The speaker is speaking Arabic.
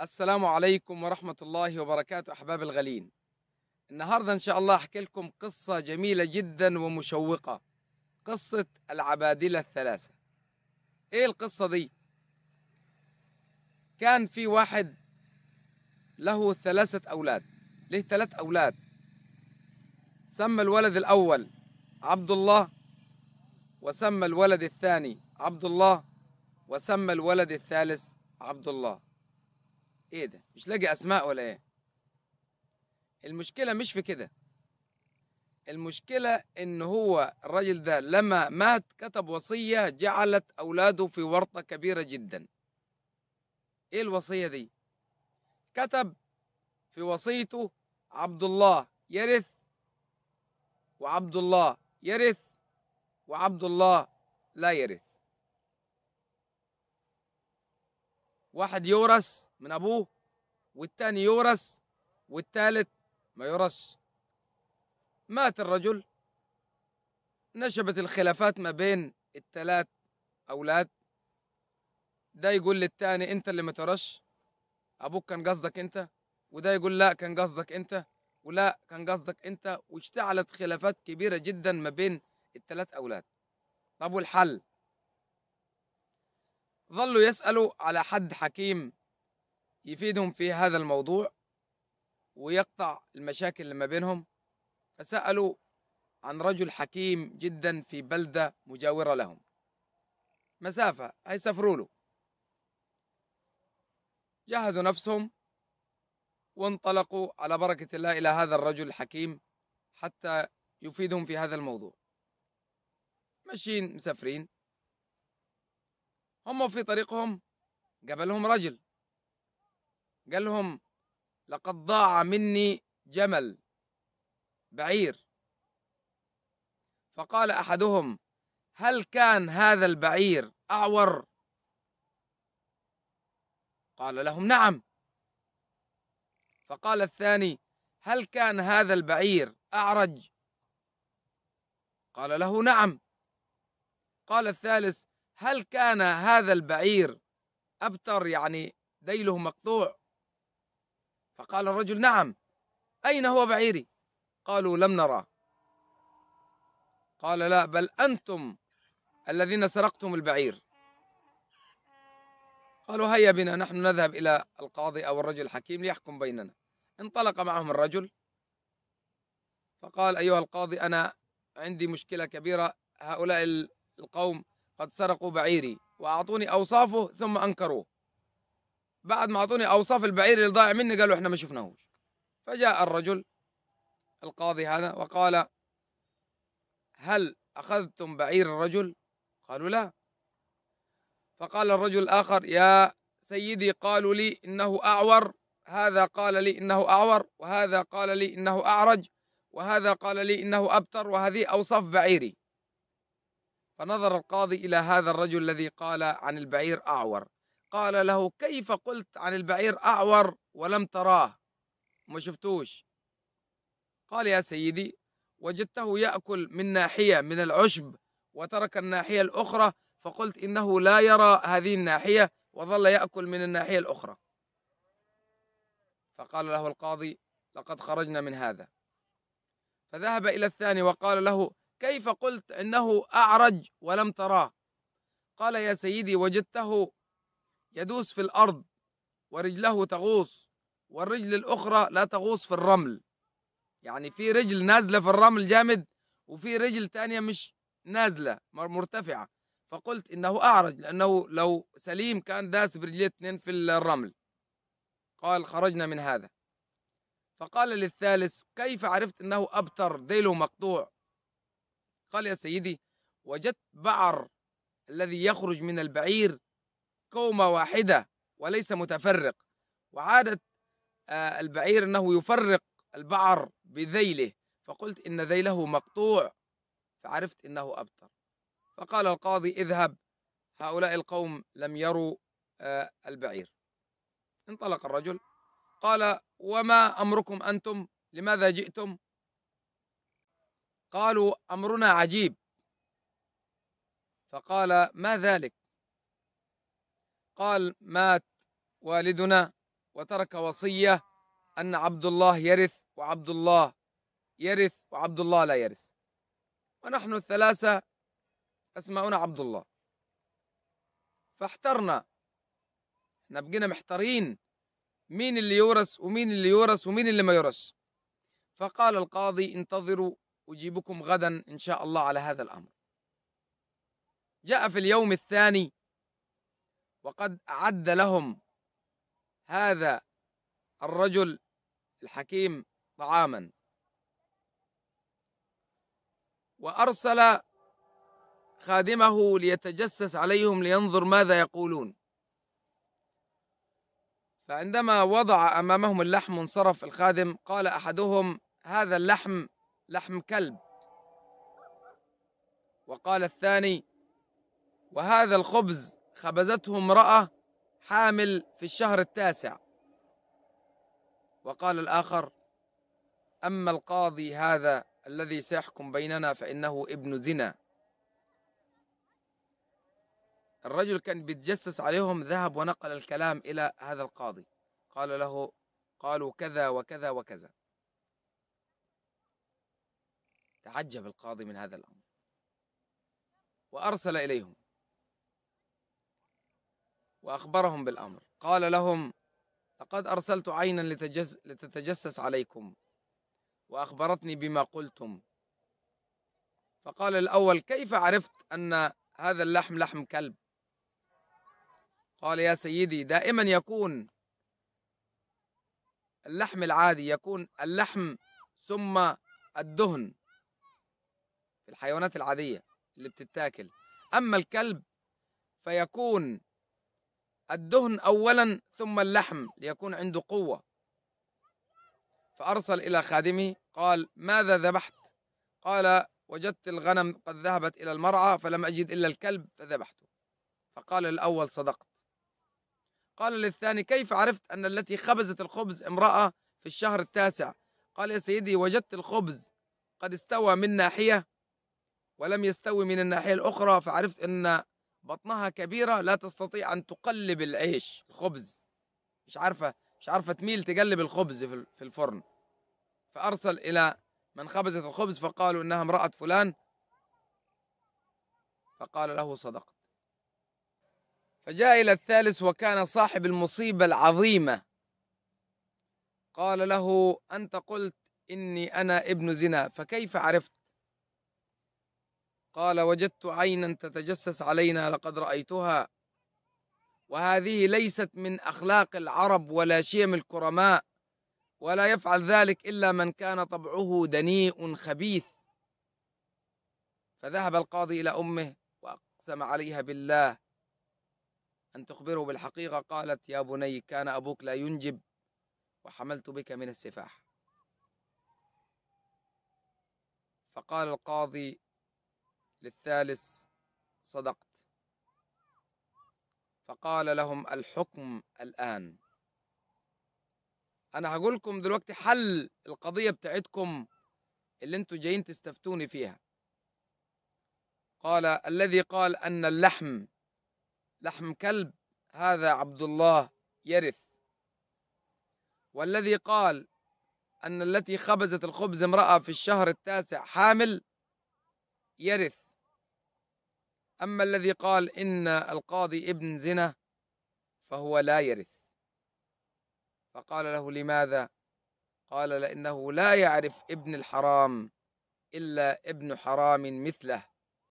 السلام عليكم ورحمة الله وبركاته أحباب الغالين النهاردة إن شاء الله أحكي لكم قصة جميلة جدا ومشوقة قصة العبادلة الثلاثة إيه القصة دي؟ كان في واحد له ثلاثة أولاد له ثلاث أولاد سمى الولد الأول عبد الله وسمى الولد الثاني عبد الله وسمى الولد الثالث عبد الله ايه ده مش لاقي اسماء ولا ايه المشكله مش في كده المشكله ان هو الراجل ده لما مات كتب وصيه جعلت اولاده في ورطه كبيره جدا ايه الوصيه دي كتب في وصيته عبد الله يرث وعبد الله يرث وعبد الله لا يرث واحد يورث من أبوه والتاني يورث والتالت ما يورثش مات الرجل نشبت الخلافات ما بين التلات أولاد ده يقول للتاني أنت اللي ما تورثش أبوك كان قصدك أنت وده يقول لا كان قصدك أنت ولا كان قصدك أنت واشتعلت خلافات كبيرة جدا ما بين التلات أولاد طب والحل ظلوا يسألوا على حد حكيم يفيدهم في هذا الموضوع ويقطع المشاكل اللي ما بينهم فسألوا عن رجل حكيم جدا في بلدة مجاورة لهم مسافة هيسافروا له جهزوا نفسهم وانطلقوا على بركة الله إلى هذا الرجل الحكيم حتى يفيدهم في هذا الموضوع ماشيين مسافرين هم في طريقهم قبلهم رجل قال لهم لقد ضاع مني جمل بعير فقال احدهم هل كان هذا البعير اعور قال لهم نعم فقال الثاني هل كان هذا البعير اعرج قال له نعم قال الثالث هل كان هذا البعير ابتر يعني ذيله مقطوع فقال الرجل نعم أين هو بعيري قالوا لم نراه قال لا بل أنتم الذين سرقتم البعير قالوا هيا بنا نحن نذهب إلى القاضي أو الرجل الحكيم ليحكم بيننا انطلق معهم الرجل فقال أيها القاضي أنا عندي مشكلة كبيرة هؤلاء القوم قد سرقوا بعيري وأعطوني أوصافه ثم أنكروه بعد ما اعطوني اوصاف البعير اللي ضايع مني قالوا احنا ما شفناهوش فجاء الرجل القاضي هذا وقال هل اخذتم بعير الرجل قالوا لا فقال الرجل الاخر يا سيدي قالوا لي انه اعور هذا قال لي انه اعور وهذا قال لي انه اعرج وهذا قال لي انه ابتر وهذه اوصاف بعيري فنظر القاضي الى هذا الرجل الذي قال عن البعير اعور قال له كيف قلت عن البعير أعور ولم تراه ما شفتوش قال يا سيدي وجدته يأكل من ناحية من العشب وترك الناحية الأخرى فقلت إنه لا يرى هذه الناحية وظل يأكل من الناحية الأخرى فقال له القاضي لقد خرجنا من هذا فذهب إلى الثاني وقال له كيف قلت إنه أعرج ولم تراه قال يا سيدي وجدته يدوس في الأرض ورجله تغوص والرجل الأخرى لا تغوص في الرمل يعني في رجل نازلة في الرمل جامد وفي رجل تانية مش نازلة مرتفعة فقلت إنه أعرج لأنه لو سليم كان داس برجليه اثنين في الرمل قال خرجنا من هذا فقال للثالث كيف عرفت أنه أبتر ديله مقطوع قال يا سيدي وجدت بعر الذي يخرج من البعير قومة واحدة وليس متفرق وعادة آه، البعير أنه يفرق البعر بذيله فقلت إن ذيله مقطوع فعرفت إنه أبتر فقال القاضي اذهب هؤلاء القوم لم يروا آه، البعير انطلق الرجل قال وما أمركم أنتم لماذا جئتم قالوا أمرنا عجيب فقال ما ذلك قال مات والدنا وترك وصية أن عبد الله يرث وعبد الله يرث وعبد الله لا يرث ونحن الثلاثة أسماؤنا عبد الله فاحترنا احنا بقينا محتارين مين اللي يورث ومين اللي يورث ومين اللي ما يورث فقال القاضي انتظروا أجيبكم غدا إن شاء الله على هذا الأمر جاء في اليوم الثاني وقد أعد لهم هذا الرجل الحكيم طعاما وأرسل خادمه ليتجسس عليهم لينظر ماذا يقولون فعندما وضع أمامهم اللحم وانصرف الخادم قال أحدهم هذا اللحم لحم كلب وقال الثاني وهذا الخبز خبزته امرأة حامل في الشهر التاسع وقال الآخر أما القاضي هذا الذي سيحكم بيننا فإنه ابن زنا الرجل كان بيتجسس عليهم ذهب ونقل الكلام إلى هذا القاضي قال له قالوا كذا وكذا وكذا تعجب القاضي من هذا الأمر وأرسل إليهم وأخبرهم بالأمر قال لهم لقد أرسلت عينا لتجز لتتجسس عليكم وأخبرتني بما قلتم فقال الأول كيف عرفت أن هذا اللحم لحم كلب قال يا سيدي دائما يكون اللحم العادي يكون اللحم ثم الدهن في الحيوانات العادية اللي بتتاكل أما الكلب فيكون الدهن أولا ثم اللحم ليكون عنده قوة فأرسل إلى خادمه قال ماذا ذبحت قال وجدت الغنم قد ذهبت إلى المرعى فلم أجد إلا الكلب فذبحته فقال الأول صدقت قال للثاني كيف عرفت أن التي خبزت الخبز امرأة في الشهر التاسع قال يا سيدي وجدت الخبز قد استوى من ناحية ولم يستوي من الناحية الأخرى فعرفت أن بطنها كبيرة لا تستطيع أن تقلب العيش الخبز مش عارفة مش عارفة تميل تقلب الخبز في الفرن فأرسل إلى من خبزت الخبز فقالوا إنها امرأة فلان فقال له صدقت فجاء إلى الثالث وكان صاحب المصيبة العظيمة قال له أنت قلت إني أنا ابن زنا فكيف عرفت قال وجدت عينا تتجسس علينا لقد رأيتها وهذه ليست من أخلاق العرب ولا شيم الكرماء ولا يفعل ذلك إلا من كان طبعه دنيء خبيث فذهب القاضي إلى أمه وأقسم عليها بالله أن تخبره بالحقيقة قالت يا بني كان أبوك لا ينجب وحملت بك من السفاح فقال القاضي للثالث صدقت فقال لهم الحكم الآن أنا هقول لكم دلوقتي حل القضية بتاعتكم اللي انتوا جايين تستفتوني فيها قال الذي قال أن اللحم لحم كلب هذا عبد الله يرث والذي قال أن التي خبزت الخبز امرأة في الشهر التاسع حامل يرث أما الذي قال إن القاضي ابن زنا فهو لا يرث فقال له لماذا قال لأنه لا يعرف ابن الحرام إلا ابن حرام مثله